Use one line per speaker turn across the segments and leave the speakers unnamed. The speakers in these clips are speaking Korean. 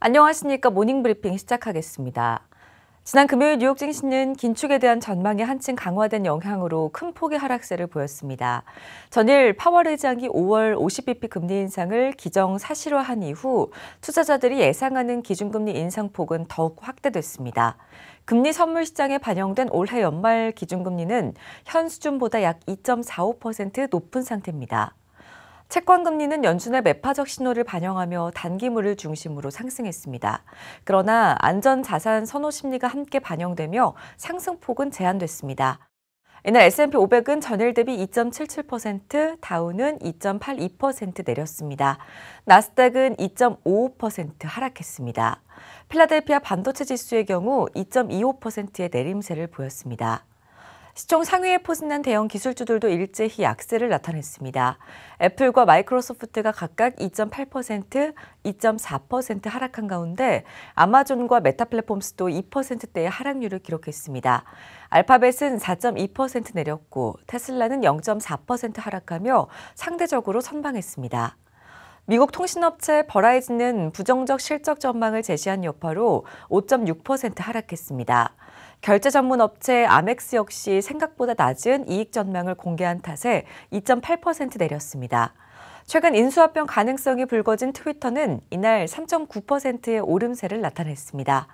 안녕하십니까 모닝브리핑 시작하겠습니다. 지난 금요일 뉴욕 증시는 긴축에 대한 전망이 한층 강화된 영향으로 큰 폭의 하락세를 보였습니다. 전일 파월 의장이 5월 50bp 금리 인상을 기정 사실화한 이후 투자자들이 예상하는 기준금리 인상폭은 더욱 확대됐습니다. 금리 선물 시장에 반영된 올해 연말 기준금리는 현 수준보다 약 2.45% 높은 상태입니다. 채권 금리는 연준의 매파적 신호를 반영하며 단기물을 중심으로 상승했습니다. 그러나 안전 자산 선호 심리가 함께 반영되며 상승폭은 제한됐습니다. 이날 S&P 500은 전일 대비 2.77%, 다우는 2.82% 내렸습니다. 나스닥은 2.55% 하락했습니다. 필라델피아 반도체 지수의 경우 2.25%의 내림세를 보였습니다. 시총 상위에 포진한 대형 기술주들도 일제히 약세를 나타냈습니다. 애플과 마이크로소프트가 각각 2.8%, 2.4% 하락한 가운데 아마존과 메타 플랫폼스도 2%대의 하락률을 기록했습니다. 알파벳은 4.2% 내렸고 테슬라는 0.4% 하락하며 상대적으로 선방했습니다. 미국 통신업체 버라이즌은 부정적 실적 전망을 제시한 여파로 5.6% 하락했습니다. 결제 전문 업체 아멕스 역시 생각보다 낮은 이익 전망을 공개한 탓에 2.8% 내렸습니다. 최근 인수합병 가능성이 불거진 트위터는 이날 3.9%의 오름세를 나타냈습니다.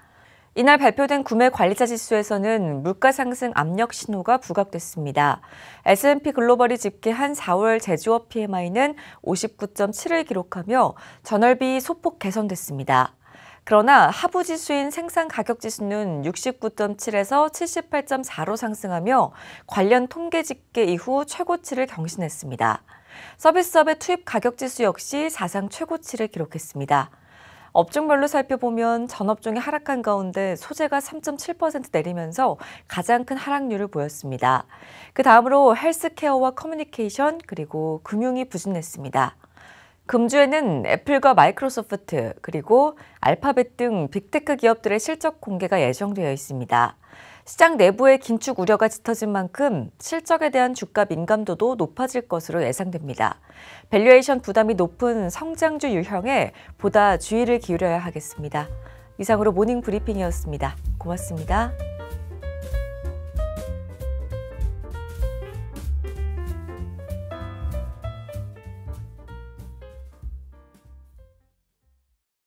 이날 발표된 구매 관리자 지수에서는 물가 상승 압력 신호가 부각됐습니다. S&P 글로벌이 집계한 4월 제조업 PMI는 59.7을 기록하며 전월비 소폭 개선됐습니다. 그러나 하부 지수인 생산 가격 지수는 69.7에서 78.4로 상승하며 관련 통계 집계 이후 최고치를 경신했습니다. 서비스업의 투입 가격 지수 역시 사상 최고치를 기록했습니다. 업종별로 살펴보면 전업종이 하락한 가운데 소재가 3.7% 내리면서 가장 큰 하락률을 보였습니다. 그 다음으로 헬스케어와 커뮤니케이션 그리고 금융이 부진했습니다. 금주에는 애플과 마이크로소프트 그리고 알파벳 등 빅테크 기업들의 실적 공개가 예정되어 있습니다. 시장 내부의 긴축 우려가 짙어진 만큼 실적에 대한 주가 민감도도 높아질 것으로 예상됩니다. 밸류에이션 부담이 높은 성장주 유형에 보다 주의를 기울여야 하겠습니다. 이상으로 모닝 브리핑이었습니다. 고맙습니다.